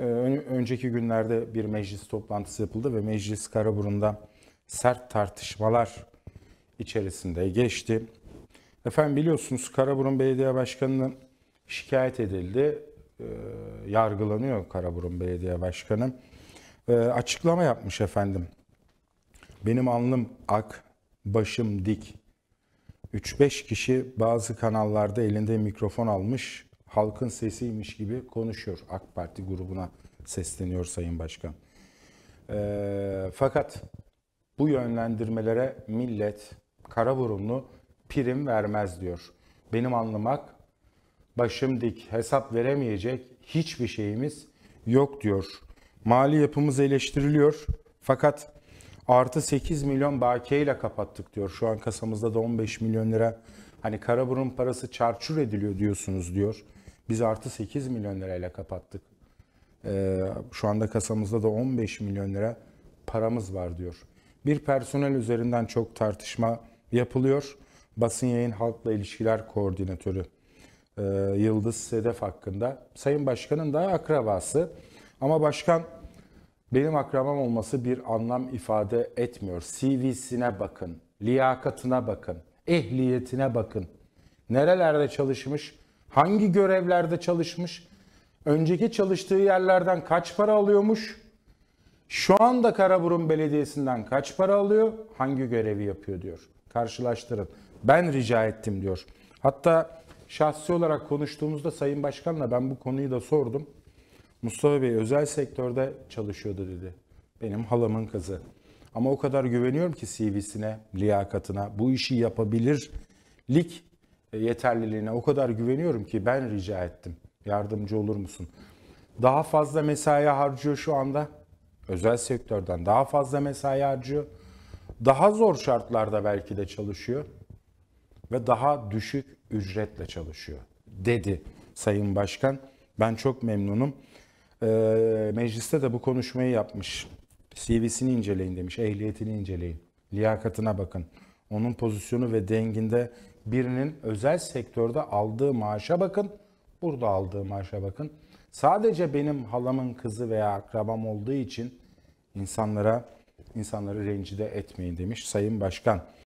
Ee, önceki günlerde bir meclis toplantısı yapıldı ve meclis Karaburun'da sert tartışmalar içerisinde geçti. Efendim biliyorsunuz Karaburun Belediye Başkanı'nın şikayet edildi. Ee, yargılanıyor Karaburun Belediye Başkanı. Ee, açıklama yapmış efendim. Benim alnım ak, başım dik. 3-5 kişi bazı kanallarda elinde mikrofon almış halkın sesiymiş gibi konuşuyor. AK Parti grubuna sesleniyor Sayın Başkan. E, fakat bu yönlendirmelere millet kara burunlu prim vermez diyor. Benim anlamak başım dik hesap veremeyecek hiçbir şeyimiz yok diyor. Mali yapımız eleştiriliyor fakat artı 8 milyon ile kapattık diyor. Şu an kasamızda da 15 milyon lira hani karaburun parası çarçur ediliyor diyorsunuz diyor. Biz artı 8 milyon lirayla kapattık. Ee, şu anda kasamızda da 15 milyon lira paramız var diyor. Bir personel üzerinden çok tartışma yapılıyor. Basın yayın halkla ilişkiler koordinatörü e, Yıldız Sedef hakkında. Sayın Başkan'ın daha akrabası. Ama başkan benim akrabam olması bir anlam ifade etmiyor. CV'sine bakın, liyakatına bakın, ehliyetine bakın. Nerelerde çalışmış, hangi görevlerde çalışmış, önceki çalıştığı yerlerden kaç para alıyormuş, şu anda Karaburun Belediyesi'nden kaç para alıyor, hangi görevi yapıyor diyor. Karşılaştırın. Ben rica ettim diyor. Hatta şahsi olarak konuştuğumuzda Sayın Başkan'la ben bu konuyu da sordum. Mustafa Bey özel sektörde çalışıyordu dedi. Benim halamın kızı. Ama o kadar güveniyorum ki CV'sine, liyakatına, bu işi yapabilirlik e, yeterliliğine o kadar güveniyorum ki ben rica ettim. Yardımcı olur musun? Daha fazla mesai harcıyor şu anda. Özel sektörden daha fazla mesai harcıyor. Daha zor şartlarda belki de çalışıyor ve daha düşük ücretle çalışıyor dedi Sayın Başkan. Ben çok memnunum. Ee, mecliste de bu konuşmayı yapmış. CV'sini inceleyin demiş, ehliyetini inceleyin, liyakatına bakın. Onun pozisyonu ve denginde birinin özel sektörde aldığı maaşa bakın. Burada aldığı maaşa bakın. Sadece benim halamın kızı veya akrabam olduğu için insanlara insanları rencide etmeyin demiş Sayın Başkan.